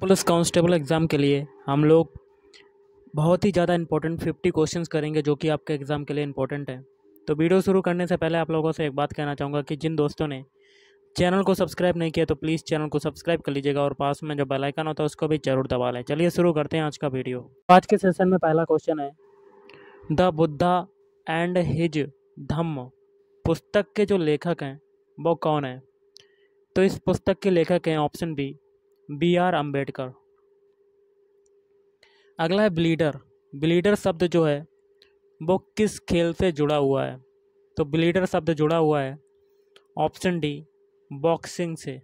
police constable exam के लिए हम लोग बहुत ही ज़्यादा इंपॉर्टेंट फिफ्टी क्वेश्चंस करेंगे जो कि आपके एग्ज़ाम के लिए इंपॉर्टेंट है तो वीडियो शुरू करने से पहले आप लोगों से एक बात कहना चाहूँगा कि जिन दोस्तों ने चैनल को सब्सक्राइब नहीं किया तो प्लीज़ चैनल को सब्सक्राइब कर लीजिएगा और पास में जो बेलाइकन होता है उसको भी जरूर दबा लें चलिए शुरू करते हैं आज का वीडियो आज के सेशन में पहला क्वेश्चन है the Buddha and his Dhamma पुस्तक के जो लेखक हैं वो कौन है तो इस पुस्तक के लेखक हैं option B B R Ambedkar अगला है ब्लीडर ब्लीडर शब्द जो है वो किस खेल से जुड़ा हुआ है तो ब्लीडर शब्द जुड़ा हुआ है ऑप्शन डी बॉक्सिंग से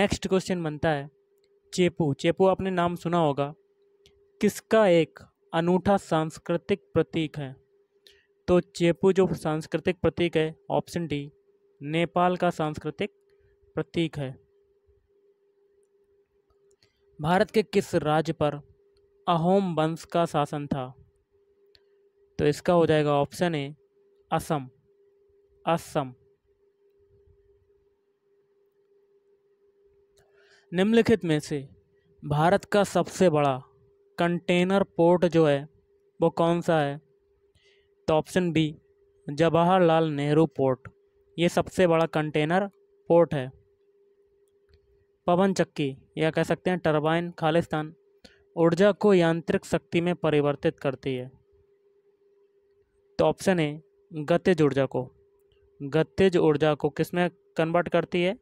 नेक्स्ट क्वेश्चन बनता है चेपू चेपू आपने नाम सुना होगा किसका एक अनूठा सांस्कृतिक प्रतीक है तो चेपू जो सांस्कृतिक प्रतीक है ऑप्शन डी नेपाल का सांस्कृतिक प्रतीक है भारत के किस राज्य पर अहोम वंश का शासन था तो इसका हो जाएगा ऑप्शन ए असम असम निम्नलिखित में से भारत का सबसे बड़ा कंटेनर पोर्ट जो है वो कौन सा है तो option B Jawaharlal Nehru port ये सबसे बड़ा कंटेनर पोर्ट है पवन चक्की या कह सकते हैं टरबाइन खालिस्तान ऊर्जा को यांत्रिक शक्ति में परिवर्तित करती है तो ऑप्शन है गतिज ऊर्जा को गतिज ऊर्जा को किस में कन्वर्ट करती है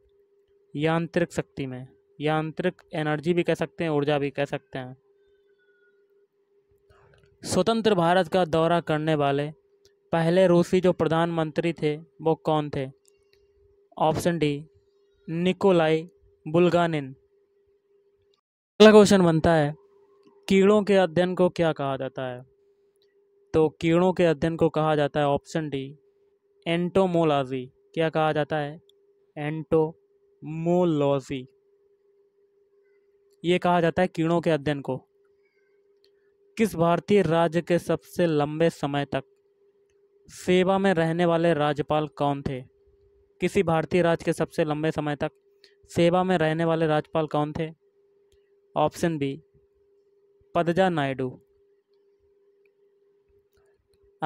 यांत्रिक शक्ति में यांत्रिक एनर्जी भी कह सकते हैं ऊर्जा भी कह सकते हैं स्वतंत्र भारत का दौरा करने वाले पहले रूसी जो प्रधानमंत्री थे वो कौन थे ऑप्शन डी निकोलाई बुलगानिन अगला क्वेश्चन बनता है कीड़ों के अध्ययन को क्या कहा जाता है तो कीड़ों के अध्ययन को कहा जाता है ऑप्शन डी एंटोमोलॉजी क्या कहा जाता है एंटोमोलॉजी ये कहा जाता है कीड़ों के अध्ययन को किस भारतीय राज्य के सबसे लंबे समय तक सेवा में रहने वाले राज्यपाल कौन थे किसी भारतीय राज्य के सबसे लंबे समय तक सेवा में रहने वाले राज्यपाल कौन थे ऑप्शन बी पदजा नायडू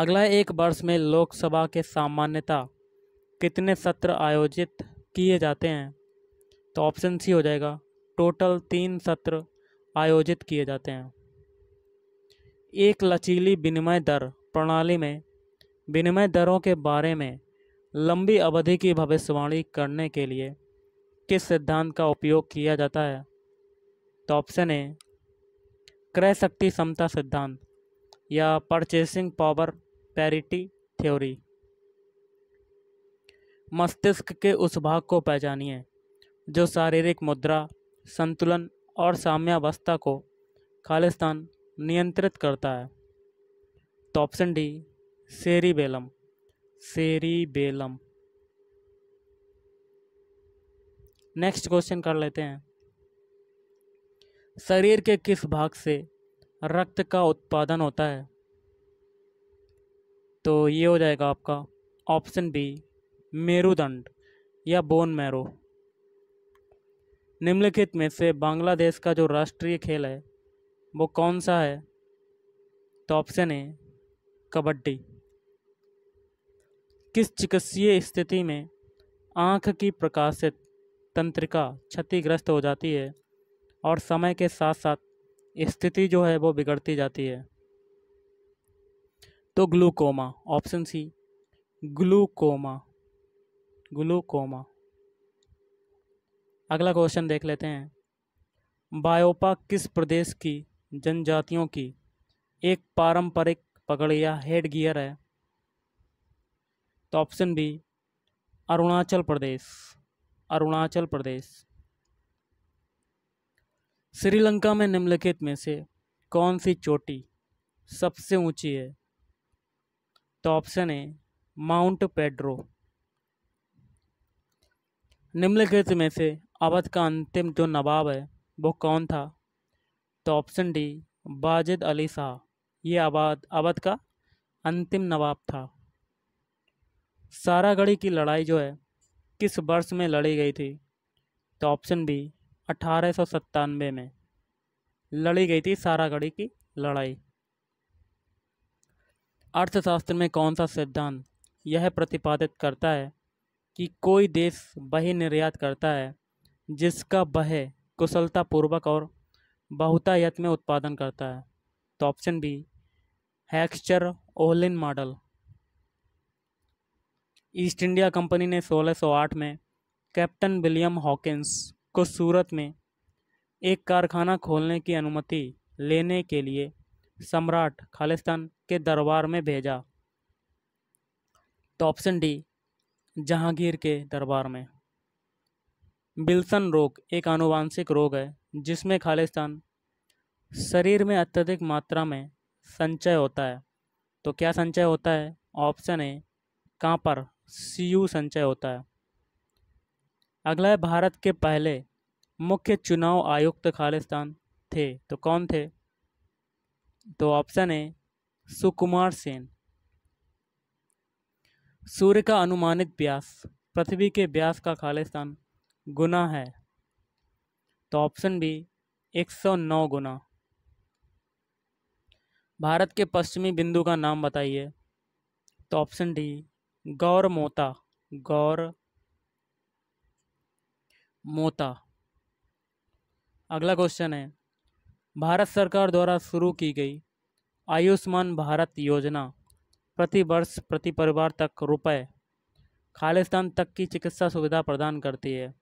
अगला एक वर्ष में लोकसभा के सामान्यता कितने सत्र आयोजित किए जाते हैं तो ऑप्शन सी हो जाएगा टोटल तीन सत्र आयोजित किए जाते हैं एक लचीली विनिमय दर प्रणाली में विनिमय दरों के बारे में लंबी अवधि की भविष्यवाणी करने के लिए किस सिद्धांत का उपयोग किया जाता है तो ऑप्शन ए क्रय शक्ति समता सिद्धांत या परचेसिंग पावर पैरिटी थ्योरी मस्तिष्क के उस भाग को पहचानिए जो शारीरिक मुद्रा संतुलन और साम्यावस्था को खालिस्तान नियंत्रित करता है तो ऑप्शन डी बेलम सेरी बेलम नेक्स्ट क्वेश्चन कर लेते हैं शरीर के किस भाग से रक्त का उत्पादन होता है तो ये हो जाएगा आपका ऑप्शन बी मेरुदंड या बोन मैरो निम्नलिखित में से बांग्लादेश का जो राष्ट्रीय खेल है वो कौन सा है तो ऑप्शन ए कबड्डी किस चिकित्सीय स्थिति में आँख की प्रकाशित तंत्रिका क्षतिग्रस्त हो जाती है और समय के साथ साथ स्थिति जो है वो बिगड़ती जाती है तो glaucoma option C glaucoma glaucoma अगला क्वेश्चन देख लेते हैं बायोपा किस प्रदेश की जनजातियों की एक पारंपरिक पगड़ या हेड गियर है तो ऑप्शन बी अरुणाचल प्रदेश अरुणाचल प्रदेश श्रीलंका में निम्नलिखित में से कौन सी चोटी सबसे ऊंची है तो ऑप्शन है माउंट पेड्रो निम्नलिखित में से अवध का अंतिम जो नवाब है वो कौन था तो ऑप्शन डी बाजिद अली शाह ये आबाद अवध का अंतिम नवाब था सारागढ़ी की लड़ाई जो है किस वर्ष में लड़ी गई थी तो ऑप्शन बी अठारह में लड़ी गई थी सारागढ़ी की लड़ाई अर्थशास्त्र में कौन सा सिद्धांत यह प्रतिपादित करता है कि कोई देश वही निर्यात करता है जिसका वह कुशलतापूर्वक और बहुतायत में उत्पादन करता है तो option B Heckscher Ohlin model East India company ने 1608 में कैप्टन विलियम हॉकिंस को सूरत में एक कारखाना खोलने की अनुमति लेने के लिए सम्राट खालिस्तान के दरबार में भेजा तो ऑप्शन डी जहांगीर के दरबार में बिल्सन रोग एक आनुवांशिक रोग है जिसमें खालिस्तान शरीर में अत्यधिक मात्रा में संचय होता है तो क्या संचय होता है ऑप्शन ए कांपर सी संचय होता है अगला है भारत के पहले मुख्य चुनाव आयुक्त खालिस्तान थे तो कौन थे तो ऑप्शन है सुकुमार सेन सूर्य का अनुमानित व्यास पृथ्वी के व्यास का खालिस्तान गुना है तो ऑप्शन बी 109 गुना भारत के पश्चिमी बिंदु का नाम बताइए तो ऑप्शन डी गौर मोता गौर मोता अगला क्वेश्चन है भारत सरकार द्वारा शुरू की गई आयुष्मान भारत योजना प्रति वर्ष प्रति परिवार तक रुपए खालिस्तान तक की चिकित्सा सुविधा प्रदान करती है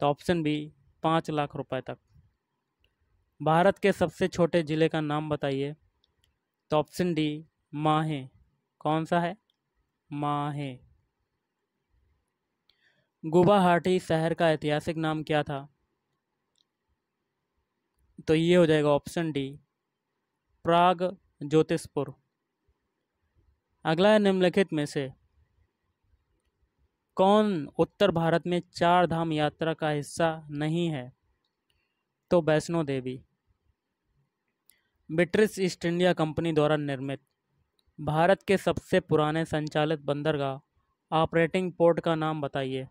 तो ऑप्शन बी पाँच लाख रुपए तक भारत के सबसे छोटे ज़िले का नाम बताइए तो ऑप्शन डी माहे कौन सा है माँ है गुवाहाटी शहर का ऐतिहासिक नाम क्या था तो ये हो जाएगा ऑप्शन डी प्राग ज्योतिषपुर अगला है निम्नलिखित में से कौन उत्तर भारत में चार धाम यात्रा का हिस्सा नहीं है तो Vaishno Devi British East India company द्वारा निर्मित भारत के सबसे पुराने संचालित बंदरगाह ऑपरेटिंग पोर्ट का नाम बताइए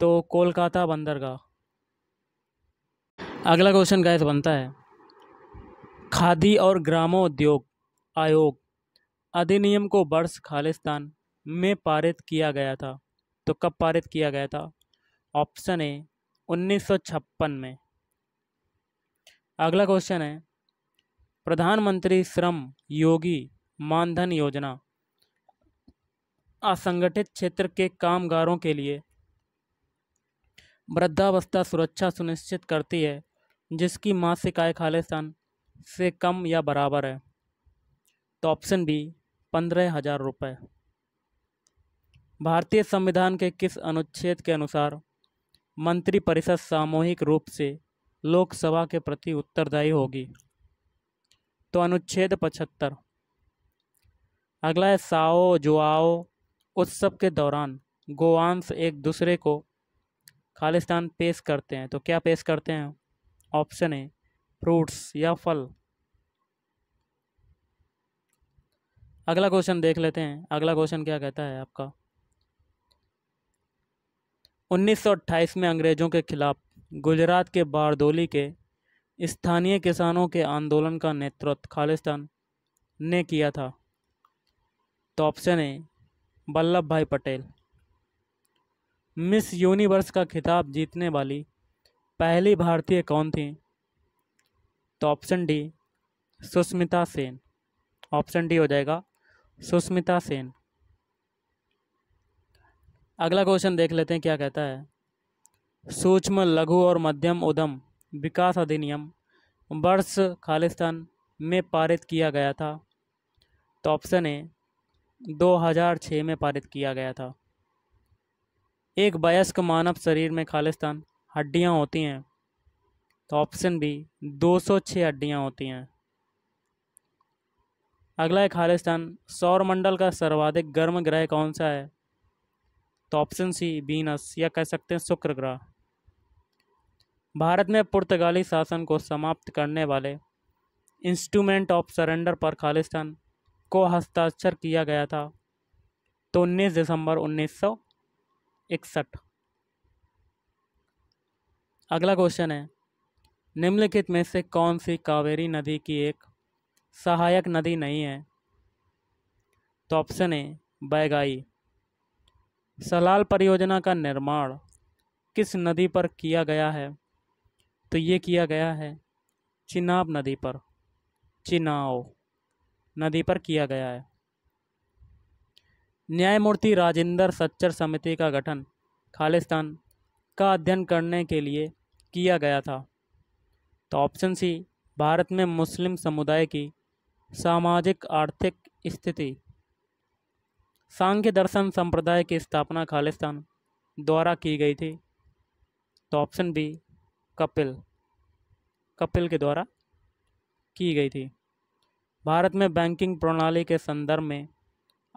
तो कोलकाता बंदरगाह अगला क्वेश्चन गैस बनता है खादी और ग्रामोद्योग आयोग अधिनियम को वर्ष खालिस्तान में पारित किया गया था तो कब पारित किया गया था ऑप्शन ए 1956 में अगला क्वेश्चन है प्रधानमंत्री श्रम योगी मानधन योजना असंगठित क्षेत्र के कामगारों के लिए वृद्धावस्था सुरक्षा सुनिश्चित करती है जिसकी मासिक आय खालिस्तान से कम या बराबर है तो ऑप्शन बी पंद्रह हजार रुपये भारतीय संविधान के किस अनुच्छेद के अनुसार मंत्रिपरिषद सामूहिक रूप से लोकसभा के प्रति उत्तरदायी होगी तो अनुच्छेद पचहत्तर अगला है साओ जुआओ उत्सव के दौरान गोवांस एक दूसरे को खालिस्तान पेश करते हैं तो क्या पेश करते हैं ऑप्शन है फ्रूट्स या फल अगला क्वेश्चन देख लेते हैं अगला क्वेश्चन क्या कहता है आपका 1928 में अंग्रेज़ों के खिलाफ गुजरात के बारदोली के स्थानीय किसानों के आंदोलन का नेतृत्व खालिस्तान ने किया था तो ऑप्शन है वल्लभ भाई पटेल मिस यूनिवर्स का खिताब जीतने वाली पहली भारतीय कौन थी तो option D Sushmita Sen option D हो जाएगा सुष्मिता सेन अगला क्वेश्चन देख लेते हैं क्या कहता है सूक्ष्म लघु और मध्यम उद्यम विकास अधिनियम वर्ष खालिस्तान में पारित किया गया था तो ऑप्शन है 2006 में पारित किया गया था एक वयस्क मानव शरीर में खालिस्तान हड्डियां होती हैं तो ऑप्शन बी 206 हड्डियां होती हैं अगला है खालिस्तान सौरमंडल का सर्वाधिक गर्म ग्रह कौन सा है तो ऑप्शन सी बीनस या कह सकते हैं शुक्र ग्रह भारत में पुर्तगाली शासन को समाप्त करने वाले इंस्ट्रूमेंट ऑफ सरेंडर पर खालिस्तान को हस्ताक्षर किया गया था तो उन्नीस दिसंबर उन्नीस सौ इकसठ अगला क्वेश्चन है निम्नलिखित में से कौन सी कावेरी नदी की एक सहायक नदी नहीं है तो ऑप्शन ए बैगाई सलाल परियोजना का निर्माण किस नदी पर किया गया है तो ये किया गया है चिनाब नदी पर चिनाओ नदी पर किया गया है न्यायमूर्ति राजेंद्र सच्चर समिति का गठन खालिस्तान का अध्ययन करने के लिए किया गया था तो ऑप्शन सी भारत में मुस्लिम समुदाय की सामाजिक आर्थिक स्थिति सांघ्य दर्शन संप्रदाय की स्थापना खालिस्तान द्वारा की गई थी तो ऑप्शन बी कपिल कपिल के द्वारा की गई थी भारत में बैंकिंग प्रणाली के संदर्भ में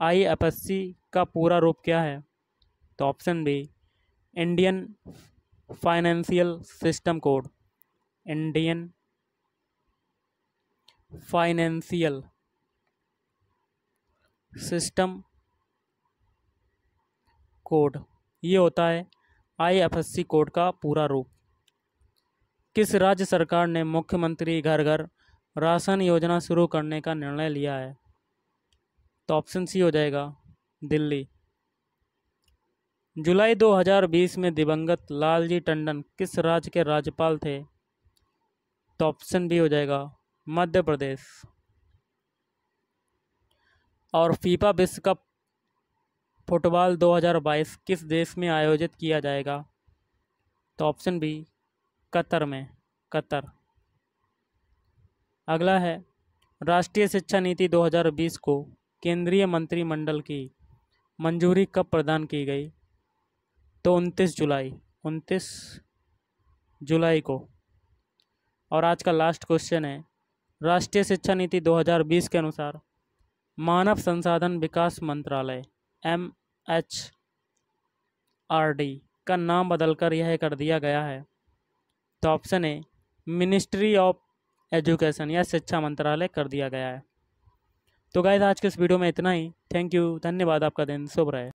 आईएफएससी का पूरा रूप क्या है तो option B Indian financial system code Indian financial system code ये होता है आईएफएससी कोड का पूरा रूप किस राज्य सरकार ने मुख्यमंत्री घर घर राशन योजना शुरू करने का निर्णय लिया है तो ऑप्शन सी हो जाएगा दिल्ली जुलाई 2020 में दिवंगत लालजी टंडन किस राज्य के राज्यपाल थे तो ऑप्शन बी हो जाएगा मध्य प्रदेश और फीफा विश्व कप फुटबॉल 2022 किस देश में आयोजित किया जाएगा तो ऑप्शन बी कतर में कतर अगला है राष्ट्रीय शिक्षा नीति 2020 को केंद्रीय मंत्रिमंडल की मंजूरी कब प्रदान की गई तो 29 जुलाई 29 जुलाई को और आज का लास्ट क्वेश्चन है राष्ट्रीय शिक्षा नीति 2020 के अनुसार मानव संसाधन विकास मंत्रालय एम एच आर डी का नाम बदलकर यह कर दिया गया है तो option A ministry of education या शिक्षा मंत्रालय कर दिया गया है तो गाइज आज के इस वीडियो में इतना ही थैंक यू धन्यवाद आपका दिन शुभ रहे